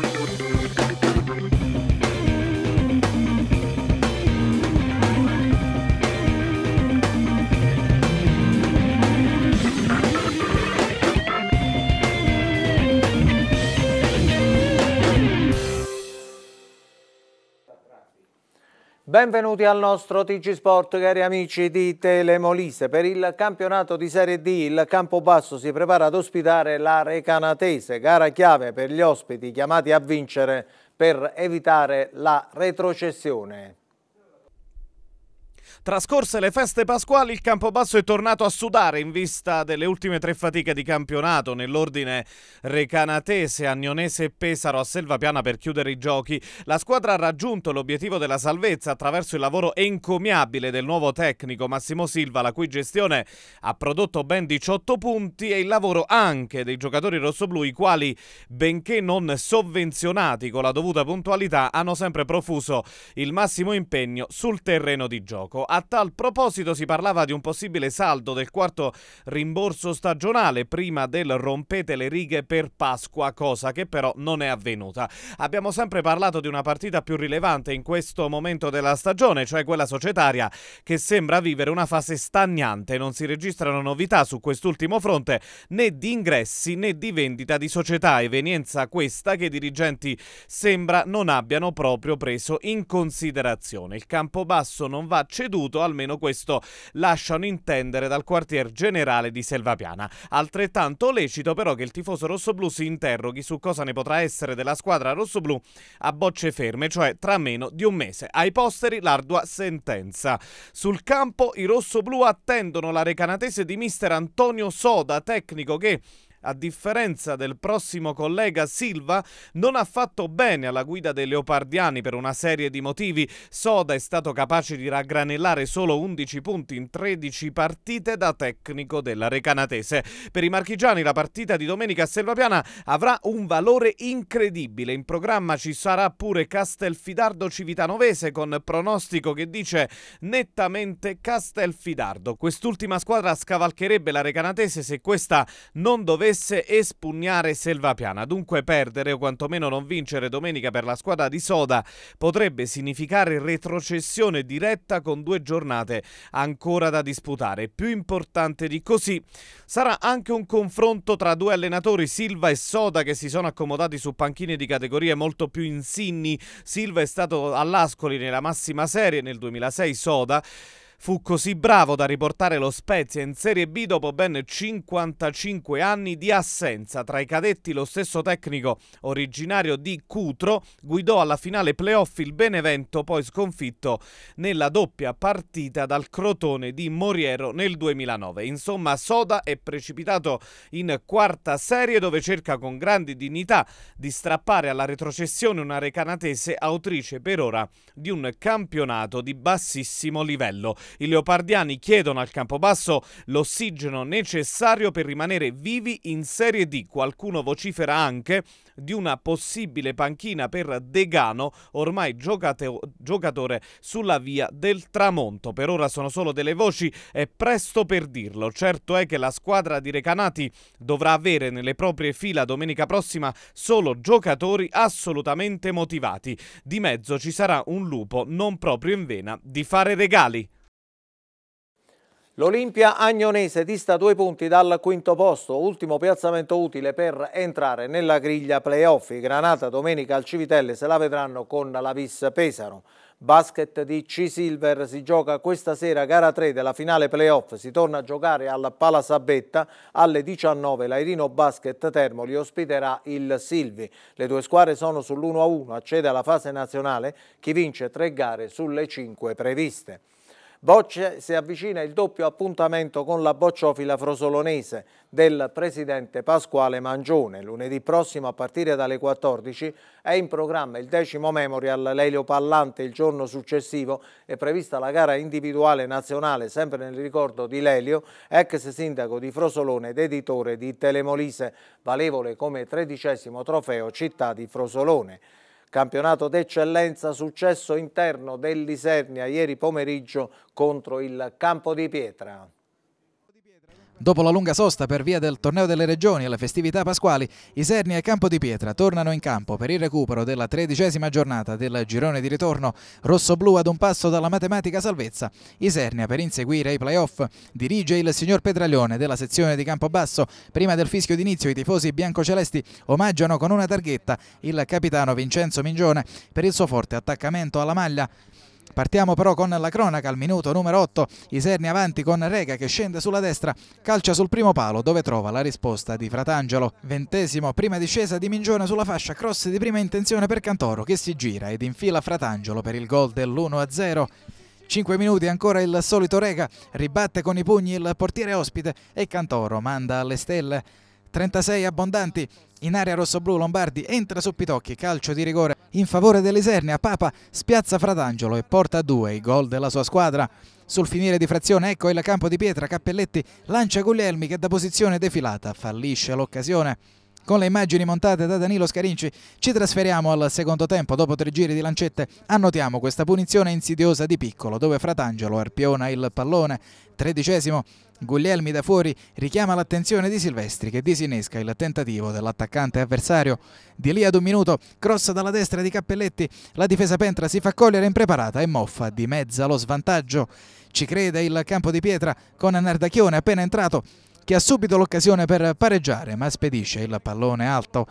Música Benvenuti al nostro TG Sport, cari amici di Telemolise. Per il campionato di Serie D il Campobasso si prepara ad ospitare la Recanatese, gara chiave per gli ospiti chiamati a vincere per evitare la retrocessione. Trascorse le feste pasquali, il Campobasso è tornato a sudare in vista delle ultime tre fatiche di campionato nell'ordine recanatese, agnonese e Pesaro a Selvapiana per chiudere i giochi. La squadra ha raggiunto l'obiettivo della salvezza attraverso il lavoro encomiabile del nuovo tecnico Massimo Silva, la cui gestione ha prodotto ben 18 punti e il lavoro anche dei giocatori rossoblu, i quali, benché non sovvenzionati con la dovuta puntualità, hanno sempre profuso il massimo impegno sul terreno di gioco. A tal proposito si parlava di un possibile saldo del quarto rimborso stagionale prima del rompete le righe per Pasqua, cosa che però non è avvenuta. Abbiamo sempre parlato di una partita più rilevante in questo momento della stagione, cioè quella societaria, che sembra vivere una fase stagnante. Non si registrano novità su quest'ultimo fronte né di ingressi né di vendita di società, evenienza questa che i dirigenti sembra non abbiano proprio preso in considerazione. Il Campobasso non va cercato ceduto, almeno questo lasciano intendere dal quartier generale di Selvapiana. Altrettanto lecito però che il tifoso rossoblu si interroghi su cosa ne potrà essere della squadra rossoblu a bocce ferme, cioè tra meno di un mese. Ai posteri l'ardua sentenza. Sul campo i rossoblu attendono la recanatese di mister Antonio Soda, tecnico che a differenza del prossimo collega Silva, non ha fatto bene alla guida dei leopardiani per una serie di motivi. Soda è stato capace di raggranellare solo 11 punti in 13 partite da tecnico della Recanatese. Per i marchigiani la partita di domenica a Selvapiana avrà un valore incredibile. In programma ci sarà pure Castelfidardo Civitanovese con pronostico che dice nettamente Castelfidardo. Quest'ultima squadra scavalcherebbe la Recanatese se questa non dovesse dovesse espugnare Selvapiana. Dunque perdere o quantomeno non vincere domenica per la squadra di Soda potrebbe significare retrocessione diretta con due giornate ancora da disputare. Più importante di così sarà anche un confronto tra due allenatori, Silva e Soda, che si sono accomodati su panchine di categorie molto più insinni. Silva è stato all'Ascoli nella massima serie nel 2006, Soda fu così bravo da riportare lo Spezia in Serie B dopo ben 55 anni di assenza. Tra i cadetti lo stesso tecnico originario di Cutro guidò alla finale playoff il Benevento poi sconfitto nella doppia partita dal Crotone di Moriero nel 2009. Insomma Soda è precipitato in quarta serie dove cerca con grande dignità di strappare alla retrocessione una recanatese autrice per ora di un campionato di bassissimo livello. I leopardiani chiedono al Campobasso l'ossigeno necessario per rimanere vivi in Serie D. Qualcuno vocifera anche di una possibile panchina per Degano, ormai giocate- giocatore sulla via del tramonto. Per ora sono solo delle voci e presto per dirlo. Certo è che la squadra di Recanati dovrà avere nelle proprie fila domenica prossima solo giocatori assolutamente motivati. Di mezzo ci sarà un lupo non proprio in vena di fare regali. L'Olimpia Agnonese dista due punti dal quinto posto, ultimo piazzamento utile per entrare nella griglia playoff. I Granata domenica al Civitelle se la vedranno con la Vis Pesaro. Basket di C-Silver si gioca questa sera gara 3 della finale playoff, si torna a giocare al Palasabetta alle 19. L'Airino Basket Termoli ospiterà il Silvi. Le due squadre sono sull'1-1, accede alla fase nazionale chi vince tre gare sulle cinque previste. Bocce si avvicina il doppio appuntamento con la bocciofila frosolonese del presidente Pasquale Mangione. Lunedì prossimo a partire dalle 14 è in programma il decimo memorial Lelio Pallante. Il giorno successivo è prevista la gara individuale nazionale sempre nel ricordo di Lelio, ex sindaco di Frosolone ed editore di Telemolise, valevole come tredicesimo trofeo città di Frosolone campionato d'eccellenza, successo interno dell'Isernia ieri pomeriggio contro il Campo di Pietra. Dopo la lunga sosta per via del torneo delle regioni e le festività pasquali, Isernia e Campo di Pietra tornano in campo per il recupero della tredicesima giornata del girone di ritorno rosso-blu ad un passo dalla matematica salvezza. Isernia per inseguire i playoff dirige il signor Petraglione della sezione di Campobasso. Prima del fischio d'inizio i tifosi biancocelesti omaggiano con una targhetta il capitano Vincenzo Mingione per il suo forte attaccamento alla maglia Partiamo però con la cronaca al minuto numero 8, Iserni avanti con Rega che scende sulla destra, calcia sul primo palo dove trova la risposta di Fratangelo. Ventesimo, prima discesa di Mingione sulla fascia, cross di prima intenzione per Cantoro che si gira ed infila Fratangelo per il gol dell'1-0. 5 minuti ancora il solito Rega, ribatte con i pugni il portiere ospite e Cantoro manda alle stelle. 36 abbondanti. In area rossoblù Lombardi entra su Pitocchi, calcio di rigore in favore dell'Isernia, Papa spiazza Fratangelo e porta a due i gol della sua squadra. Sul finire di frazione ecco il campo di pietra, Cappelletti lancia Guglielmi che da posizione defilata fallisce l'occasione. Con le immagini montate da Danilo Scarinci ci trasferiamo al secondo tempo. Dopo tre giri di lancette annotiamo questa punizione insidiosa di piccolo dove Fratangelo arpiona il pallone. Tredicesimo Guglielmi da fuori richiama l'attenzione di Silvestri che disinnesca il tentativo dell'attaccante avversario. Di lì ad un minuto, cross dalla destra di Cappelletti, la difesa Pentra si fa cogliere impreparata e Moffa di mezza lo svantaggio. Ci crede il campo di pietra con Nardacchione appena entrato che ha subito l'occasione per pareggiare ma spedisce il pallone alto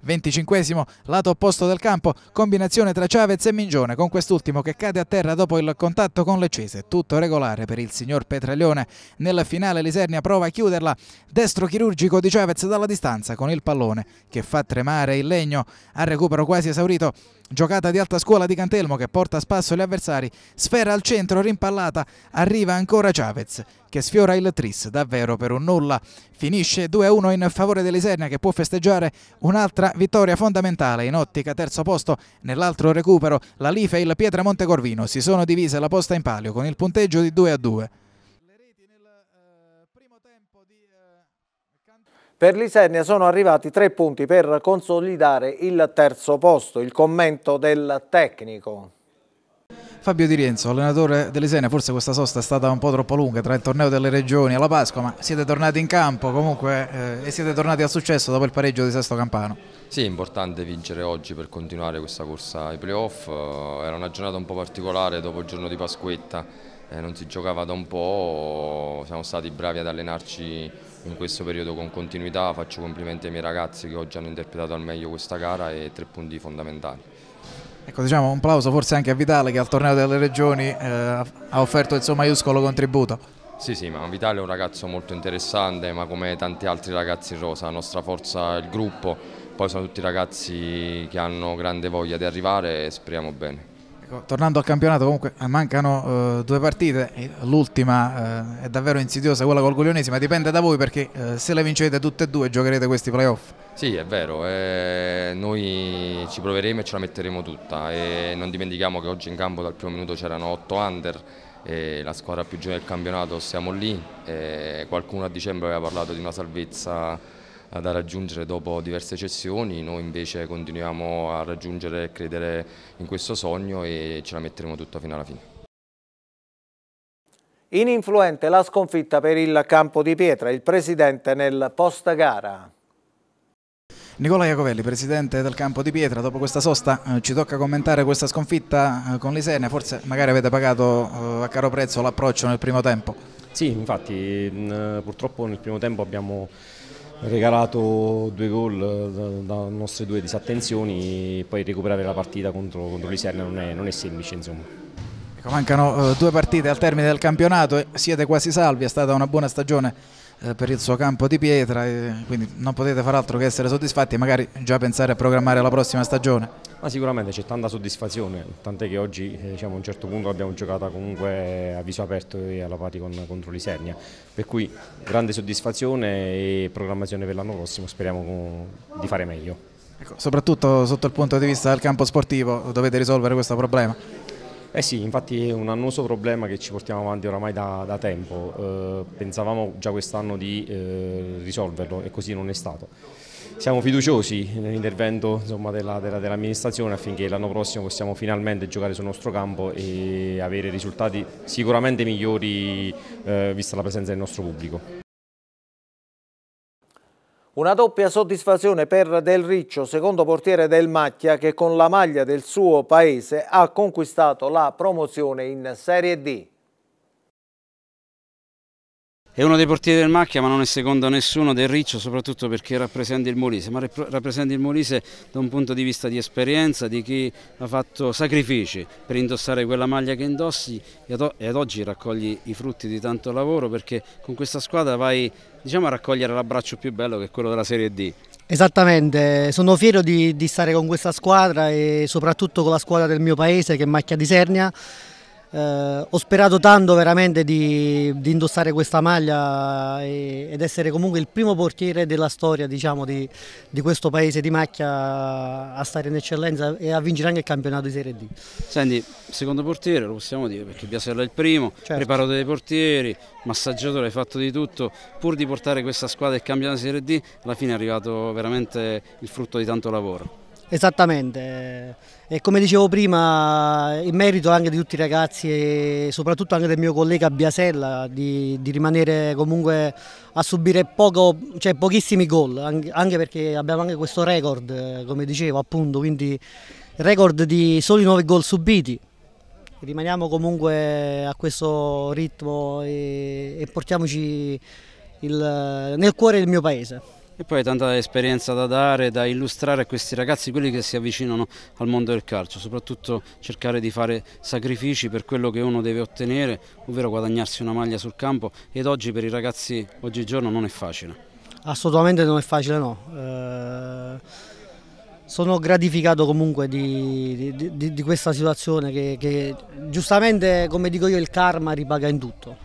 25 lato opposto del campo, combinazione tra Chavez e Mingione, con quest'ultimo che cade a terra dopo il contatto con Leccese, tutto regolare per il signor Petraglione. Nel finale Lisernia prova a chiuderla, destro chirurgico di Chavez dalla distanza con il pallone che fa tremare il legno, a recupero quasi esaurito Giocata di alta scuola di Cantelmo che porta a spasso gli avversari, sfera al centro, rimpallata, arriva ancora Chavez che sfiora il tris davvero per un nulla. Finisce 2-1 in favore dell'Isernia che può festeggiare un'altra vittoria fondamentale in ottica terzo posto. Nell'altro recupero la Life e il Pietra Montecorvino si sono divise la posta in palio con il punteggio di 2-2. Per l'Isernia sono arrivati tre punti per consolidare il terzo posto, il commento del tecnico. Fabio Di Rienzo, allenatore dell'Isernia, forse questa sosta è stata un po' troppo lunga tra il torneo delle regioni e la Pasqua, ma siete tornati in campo comunque eh, e siete tornati al successo dopo il pareggio di Sesto Campano. Sì, è importante vincere oggi per continuare questa corsa ai playoff, eh, era una giornata un po' particolare dopo il giorno di Pasquetta eh, non si giocava da un po', siamo stati bravi ad allenarci in questo periodo con continuità, faccio complimenti ai miei ragazzi che oggi hanno interpretato al meglio questa gara e tre punti fondamentali. Ecco, diciamo un applauso forse anche a Vitale che al torneo delle regioni eh, ha offerto il suo maiuscolo contributo. Sì, sì, ma Vitale è un ragazzo molto interessante, ma come tanti altri ragazzi in rosa, la nostra forza è il gruppo, poi sono tutti ragazzi che hanno grande voglia di arrivare e speriamo bene. Ecco, tornando al campionato, comunque eh, mancano uh, due partite, l'ultima uh, è davvero insidiosa, quella col Guglionesi, ma dipende da voi perché uh, se le vincete tutte e due giocherete questi playoff. Sì, è vero, eh, noi ci proveremo e ce la metteremo tutta e non dimentichiamo che oggi in campo dal primo minuto c'erano 8 under, la squadra più giovane del campionato siamo lì, qualcuno a dicembre aveva parlato di una salvezza da raggiungere dopo diverse cessioni, noi invece continuiamo a raggiungere e credere in questo sogno e ce la metteremo tutta fino alla fine. In influente la sconfitta per il campo di pietra, il presidente nel post gara. Nicola Iacovelli, presidente del campo di Pietra, dopo questa sosta eh, ci tocca commentare questa sconfitta eh, con l'Isenia, forse magari avete pagato eh, a caro prezzo l'approccio nel primo tempo. Sì, infatti purtroppo nel primo tempo abbiamo regalato due gol eh, da, nostre due disattenzioni, poi recuperare la partita contro, contro l'Isernia non è, non è semplice insomma. Ecco, mancano eh, due partite al termine del campionato, siete quasi salvi, è stata una buona stagione eh, per il suo campo di pietra, quindi non potete far altro che essere soddisfatti e magari già pensare a programmare la prossima stagione. Ma sicuramente c'è tanta soddisfazione, tant'è che oggi eh, diciamo, a un certo punto abbiamo giocato comunque a viso aperto e alla pari con, contro l'Isernia, per cui grande soddisfazione e programmazione per l'anno prossimo, speriamo di fare meglio. Ecco, soprattutto sotto il punto di vista del campo sportivo dovete risolvere questo problema. Eh sì, infatti è un annoso problema che ci portiamo avanti oramai da, da tempo, eh, pensavamo già quest'anno di eh, risolverlo e così non è stato. Siamo fiduciosi nell'intervento dell'amministrazione dell affinché l'anno prossimo possiamo finalmente giocare sul nostro campo e avere risultati sicuramente migliori eh, vista la presenza del nostro pubblico. Una doppia soddisfazione per Del Riccio, secondo portiere del Macchia, che con la maglia del suo paese ha conquistato la promozione in Serie D è uno dei portieri del Macchia ma non è secondo a nessuno del Riccio soprattutto perché rappresenta il Molise ma rappresenta il Molise da un punto di vista di esperienza di chi ha fatto sacrifici per indossare quella maglia che indossi e ad oggi raccogli i frutti di tanto lavoro perché con questa squadra vai diciamo, a raccogliere l'abbraccio più bello che è quello della Serie D Esattamente, sono fiero di, di stare con questa squadra e soprattutto con la squadra del mio paese che è Macchia di Sernia eh, ho sperato tanto veramente di, di indossare questa maglia e, ed essere comunque il primo portiere della storia diciamo, di, di, questo paese di macchia a stare in eccellenza e a vincere anche il campionato di Serie D. Senti, secondo portiere lo possiamo dire perché Biasella è il primo, certo. preparatore dei portieri, massaggiatore, hai fatto di tutto pur di portare questa squadra al campionato di Serie D, alla fine è arrivato veramente il frutto di tanto lavoro. Esattamente, e come dicevo prima in merito anche di tutti i ragazzi e soprattutto anche del mio collega Biasella di, di rimanere comunque a subire poco, cioè pochissimi gol, anche perché abbiamo anche questo record come dicevo appunto, quindi record di soli 9 gol subiti, rimaniamo comunque a questo ritmo e, e portiamoci il, nel cuore del mio paese e poi tanta esperienza da dare, da illustrare a questi ragazzi, quelli che si avvicinano al mondo del calcio, soprattutto cercare di fare sacrifici per quello che uno deve ottenere, ovvero guadagnarsi una maglia sul campo ed oggi per i ragazzi oggigiorno non è facile. Assolutamente non è facile no. Eh sono gratificato comunque di, di, di, di questa situazione che, che, giustamente come dico io il karma ripaga in tutto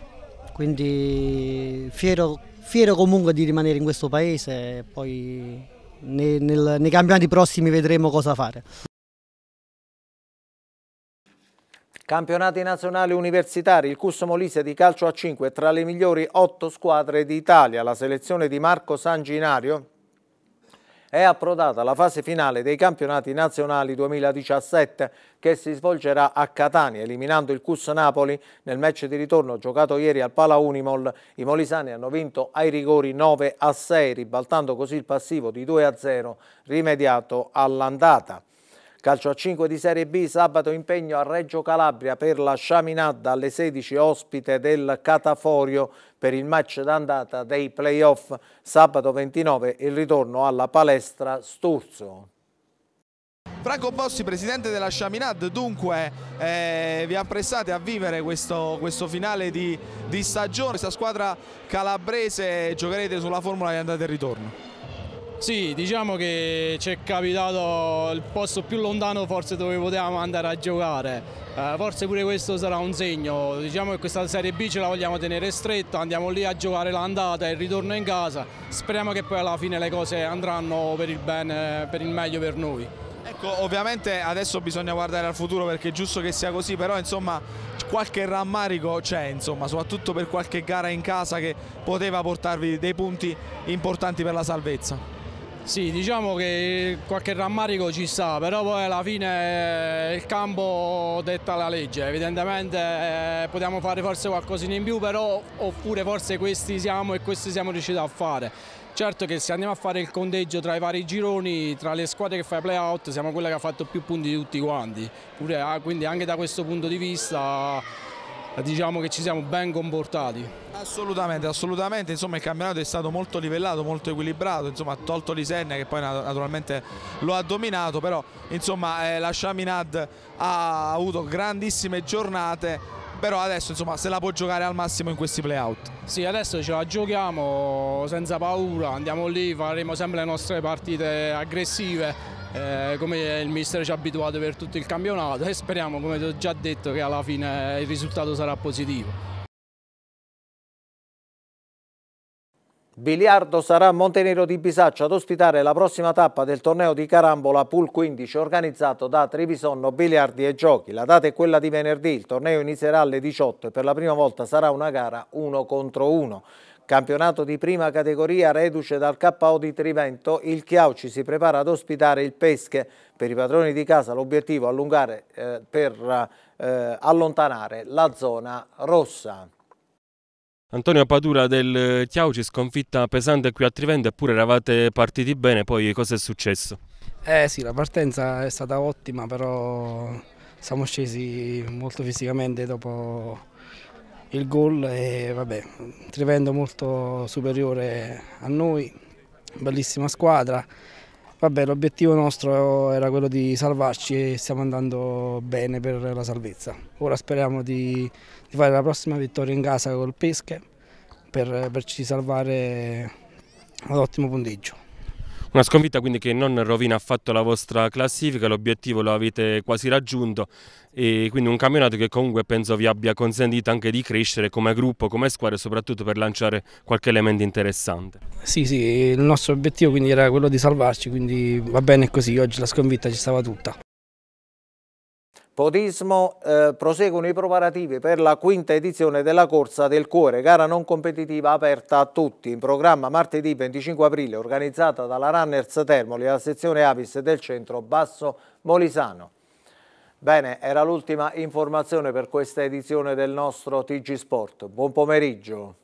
quindi fiero fiero comunque di rimanere in questo paese e poi nei, nel, nei campionati prossimi vedremo cosa fare. Campionati nazionali universitari, il Cusso Molise di calcio a 5 tra le migliori 8 squadre d'Italia. La selezione di Marco Sanginario è approdata la fase finale dei campionati nazionali 2017 che si svolgerà a Catania, eliminando il Cus Napoli nel match di ritorno giocato ieri al Pala Unimol. I molisani hanno vinto ai rigori 9 a 6, ribaltando così il passivo di 2 a 0 rimediato all'andata. Calcio a 5 di Serie B, sabato impegno a Reggio Calabria per la Sciaminadda alle 16 ospite del Cataforio, per il match d'andata dei playoff sabato 29 e il ritorno alla palestra Sturzo. Franco Bossi, presidente della Chaminade, dunque eh, vi apprestate a vivere questo, questo finale di, di stagione, questa squadra calabrese giocherete sulla formula di andata e ritorno? Sì, diciamo che ci è capitato il posto più lontano forse dove potevamo andare a giocare, eh, forse pure questo sarà un segno, diciamo che questa Serie B ce la vogliamo tenere stretta, andiamo lì a giocare l'andata e il ritorno in casa, speriamo che poi alla fine le cose andranno per il bene, per il meglio per noi. Ecco, ovviamente adesso bisogna guardare al futuro perché è giusto che sia così, però insomma qualche rammarico c'è, insomma, soprattutto per qualche gara in casa che poteva portarvi dei punti importanti per la salvezza. Sì, diciamo che qualche rammarico ci sta, però poi alla fine eh, il campo detta la legge, evidentemente eh, potevamo fare forse qualcosina in più, però oppure forse questi siamo e questi siamo riusciti a fare. Certo che se andiamo a fare il conteggio tra i vari gironi, tra le squadre che fai i play-out, siamo quella che ha fatto più punti di tutti quanti, ah, quindi anche da questo punto di vista diciamo che ci siamo ben comportati. Assolutamente, assolutamente, insomma il campionato è stato molto livellato, molto equilibrato, insomma ha tolto Lisenna che poi naturalmente lo ha dominato, però insomma eh, la Shaminad ha avuto grandissime giornate però adesso insomma se la può giocare al massimo in questi playout. Sì, adesso ce la giochiamo senza paura, andiamo lì, faremo sempre le nostre partite aggressive eh, come il mister ci ha abituato per tutto il campionato e speriamo, come ti ho già detto, che alla fine il risultato sarà positivo. Biliardo sarà Montenero di Bisaccia ad ospitare la prossima tappa del torneo di Carambola Pool 15 organizzato da Trevisonno Biliardi e Giochi. La data è quella di venerdì, il torneo inizierà alle 18 e per la prima volta sarà una gara 1 contro 1. Campionato di prima categoria reduce dal KO di Trivento, il Chiauci si prepara ad ospitare il Pesche. Per i padroni di casa l'obiettivo è allungare eh, per eh, allontanare la zona rossa. Antonio Padura del Chiauci sconfitta pesante qui a Trivento eppure eravate partiti bene, poi cosa è successo? Eh sì, la partenza è stata ottima però siamo scesi molto fisicamente dopo il gol e vabbè, Trivendo molto superiore a noi, bellissima squadra. Vabbè, l'obiettivo nostro era quello di salvarci e stiamo andando bene per la salvezza. Ora speriamo di, di fare la prossima vittoria in casa col Pesche per, per ci salvare ad ottimo punteggio. Una sconfitta quindi che non rovina affatto la vostra classifica, l'obiettivo lo avete quasi raggiunto e quindi un campionato che comunque penso vi abbia consentito anche di crescere come gruppo, come squadra e soprattutto per lanciare qualche elemento interessante. Sì, sì, il nostro obiettivo quindi era quello di salvarci, quindi va bene così, oggi la sconfitta ci stava tutta. Podismo eh, proseguono i preparativi per la quinta edizione della Corsa del Cuore, gara non competitiva aperta a tutti. In programma martedì 25 aprile, organizzata dalla Runners Termoli la sezione Avis del centro Basso Molisano. Bene, era l'ultima informazione per questa edizione del nostro TG Sport. Buon pomeriggio.